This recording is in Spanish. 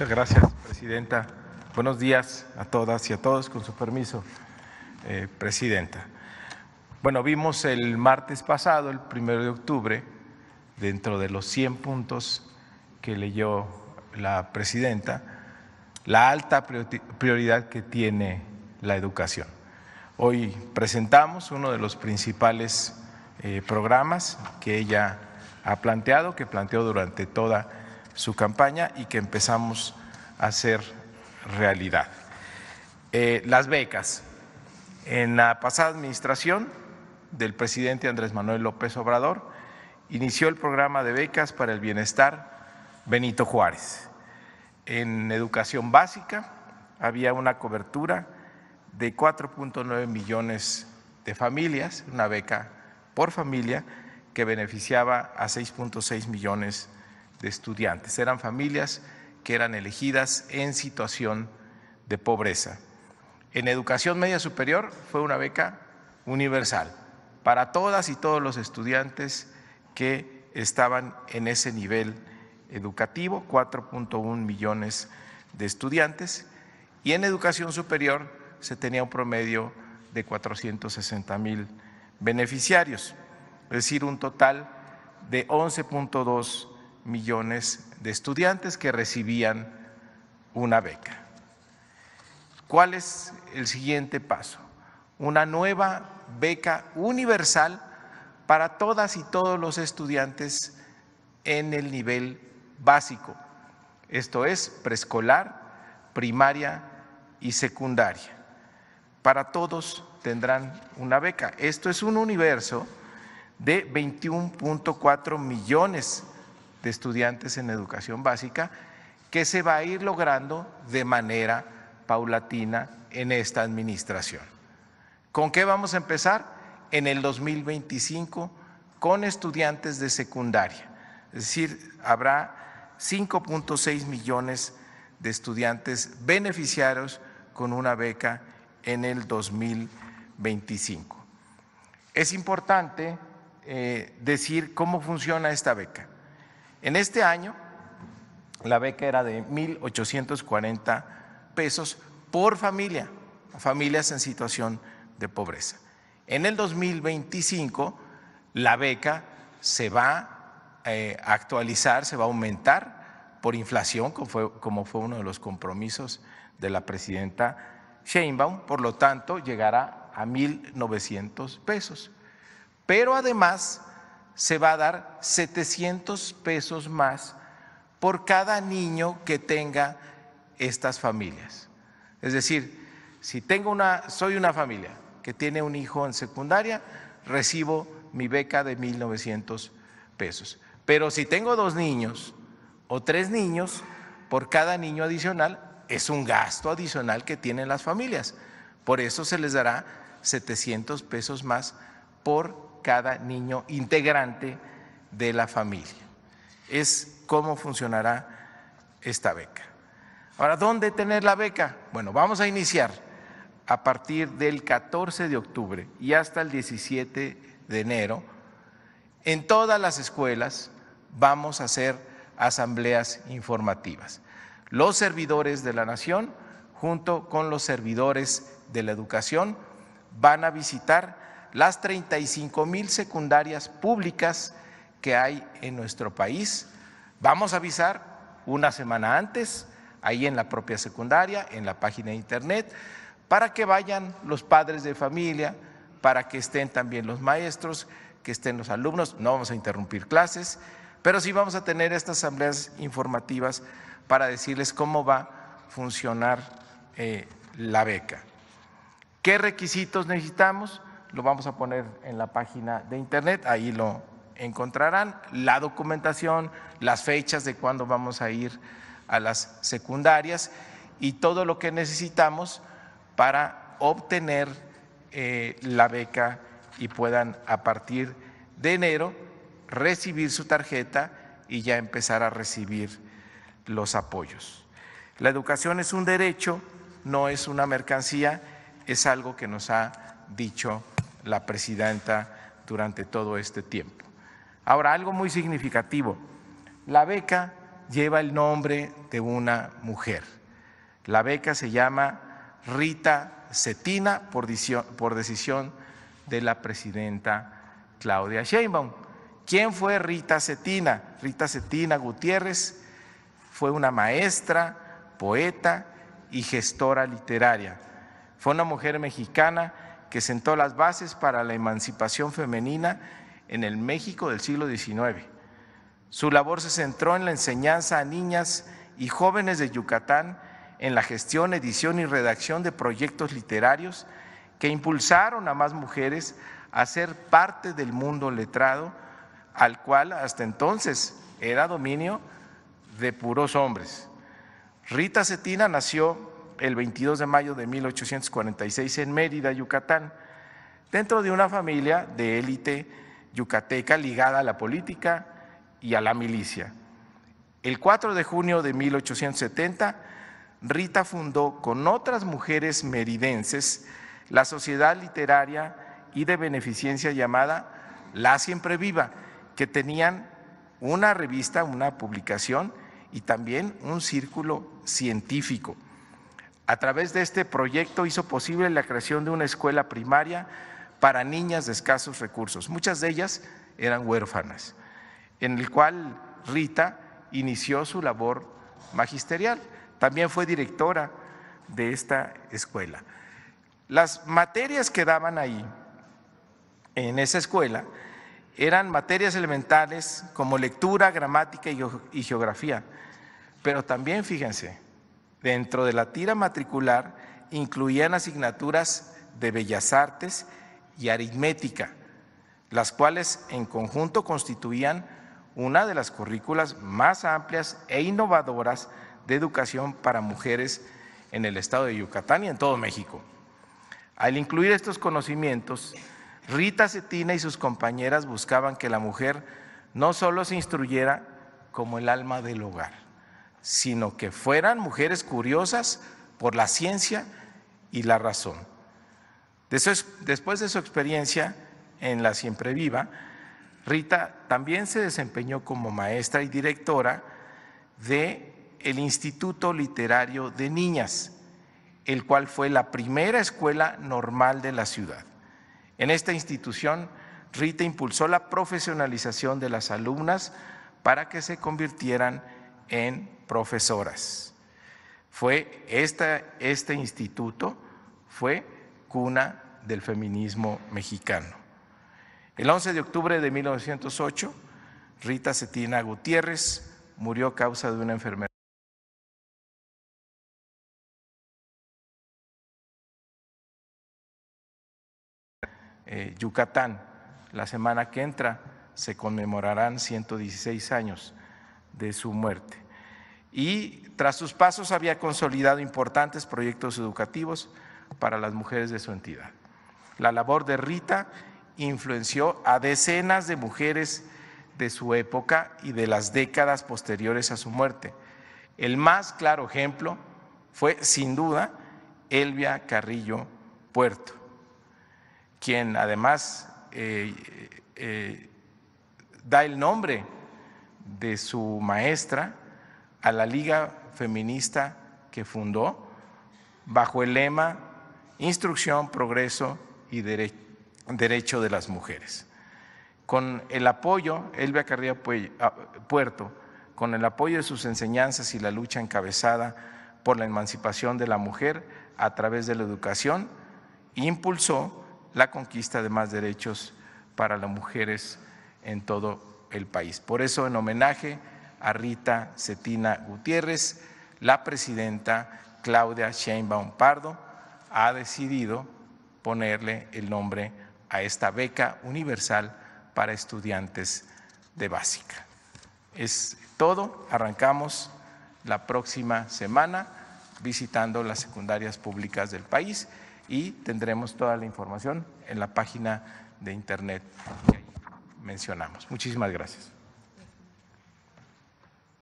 Muchas gracias, Presidenta. Buenos días a todas y a todos, con su permiso, eh, Presidenta. Bueno, vimos el martes pasado, el primero de octubre, dentro de los 100 puntos que leyó la Presidenta, la alta prioridad que tiene la educación. Hoy presentamos uno de los principales eh, programas que ella ha planteado, que planteó durante toda su campaña y que empezamos hacer realidad. Eh, las becas. En la pasada administración del presidente Andrés Manuel López Obrador, inició el programa de becas para el bienestar Benito Juárez. En educación básica había una cobertura de 4.9 millones de familias, una beca por familia que beneficiaba a 6.6 millones de estudiantes. Eran familias que eran elegidas en situación de pobreza. En educación media superior fue una beca universal para todas y todos los estudiantes que estaban en ese nivel educativo, 4.1 millones de estudiantes, y en educación superior se tenía un promedio de 460 mil beneficiarios, es decir, un total de 11.2 millones de estudiantes que recibían una beca. ¿Cuál es el siguiente paso? Una nueva beca universal para todas y todos los estudiantes en el nivel básico, esto es preescolar, primaria y secundaria. Para todos tendrán una beca. Esto es un universo de 21.4 millones de de estudiantes en educación básica, que se va a ir logrando de manera paulatina en esta administración. ¿Con qué vamos a empezar? En el 2025 con estudiantes de secundaria. Es decir, habrá 5.6 millones de estudiantes beneficiarios con una beca en el 2025. Es importante eh, decir cómo funciona esta beca. En este año, la beca era de 1.840 pesos por familia, familias en situación de pobreza. En el 2025, la beca se va eh, a actualizar, se va a aumentar por inflación, como fue, uno de los compromisos de la presidenta Sheinbaum, por lo tanto, llegará a 1.900 pesos. Pero además, se va a dar 700 pesos más por cada niño que tenga estas familias. Es decir, si tengo una, soy una familia que tiene un hijo en secundaria, recibo mi beca de 1.900 pesos. Pero si tengo dos niños o tres niños, por cada niño adicional es un gasto adicional que tienen las familias. Por eso se les dará 700 pesos más por cada niño integrante de la familia. Es cómo funcionará esta beca. Ahora, ¿dónde tener la beca? Bueno, vamos a iniciar a partir del 14 de octubre y hasta el 17 de enero. En todas las escuelas vamos a hacer asambleas informativas. Los servidores de la nación, junto con los servidores de la educación, van a visitar las 35 mil secundarias públicas que hay en nuestro país. Vamos a avisar una semana antes, ahí en la propia secundaria, en la página de internet, para que vayan los padres de familia, para que estén también los maestros, que estén los alumnos. No vamos a interrumpir clases, pero sí vamos a tener estas asambleas informativas para decirles cómo va a funcionar eh, la beca. ¿Qué requisitos necesitamos? lo vamos a poner en la página de internet, ahí lo encontrarán, la documentación, las fechas de cuándo vamos a ir a las secundarias y todo lo que necesitamos para obtener eh, la beca y puedan a partir de enero recibir su tarjeta y ya empezar a recibir los apoyos. La educación es un derecho, no es una mercancía, es algo que nos ha dicho la presidenta durante todo este tiempo. Ahora, algo muy significativo. La beca lleva el nombre de una mujer. La beca se llama Rita Cetina por decisión, de la presidenta Claudia Sheinbaum. ¿Quién fue Rita Cetina? Rita Cetina Gutiérrez fue una maestra, poeta y gestora literaria. Fue una mujer mexicana que sentó las bases para la emancipación femenina en el México del siglo XIX. Su labor se centró en la enseñanza a niñas y jóvenes de Yucatán, en la gestión, edición y redacción de proyectos literarios que impulsaron a más mujeres a ser parte del mundo letrado, al cual hasta entonces era dominio de puros hombres. Rita Cetina nació el 22 de mayo de 1846 en Mérida, Yucatán, dentro de una familia de élite yucateca ligada a la política y a la milicia. El 4 de junio de 1870, Rita fundó con otras mujeres meridenses la sociedad literaria y de beneficencia llamada La Siempre Viva, que tenían una revista, una publicación y también un círculo científico a través de este proyecto hizo posible la creación de una escuela primaria para niñas de escasos recursos. Muchas de ellas eran huérfanas, en el cual Rita inició su labor magisterial. También fue directora de esta escuela. Las materias que daban ahí, en esa escuela, eran materias elementales como lectura, gramática y geografía, pero también, fíjense, Dentro de la tira matricular incluían asignaturas de Bellas Artes y aritmética, las cuales en conjunto constituían una de las currículas más amplias e innovadoras de educación para mujeres en el estado de Yucatán y en todo México. Al incluir estos conocimientos, Rita Cetina y sus compañeras buscaban que la mujer no solo se instruyera como el alma del hogar, sino que fueran mujeres curiosas por la ciencia y la razón. Después de su experiencia en La Siempre Viva, Rita también se desempeñó como maestra y directora de el Instituto Literario de Niñas, el cual fue la primera escuela normal de la ciudad. En esta institución, Rita impulsó la profesionalización de las alumnas para que se convirtieran en en profesoras. Fue este instituto fue cuna del feminismo mexicano. El 11 de octubre de 1908, Rita Cetina Gutiérrez murió a causa de una enfermedad. Eh, Yucatán, la semana que entra se conmemorarán 116 años de su muerte. Y tras sus pasos había consolidado importantes proyectos educativos para las mujeres de su entidad. La labor de Rita influenció a decenas de mujeres de su época y de las décadas posteriores a su muerte. El más claro ejemplo fue, sin duda, Elvia Carrillo Puerto, quien además eh, eh, eh, da el nombre de su maestra a la Liga Feminista que fundó bajo el lema Instrucción, Progreso y Derecho de las Mujeres. Con el apoyo, Elvia Carrillo ah, Puerto, con el apoyo de sus enseñanzas y la lucha encabezada por la emancipación de la mujer a través de la educación, impulsó la conquista de más derechos para las mujeres en todo el país. Por eso, en homenaje a Rita Cetina Gutiérrez, la presidenta Claudia Sheinbaum Pardo ha decidido ponerle el nombre a esta beca universal para estudiantes de básica. Es todo, arrancamos la próxima semana visitando las secundarias públicas del país y tendremos toda la información en la página de internet mencionamos. Muchísimas gracias.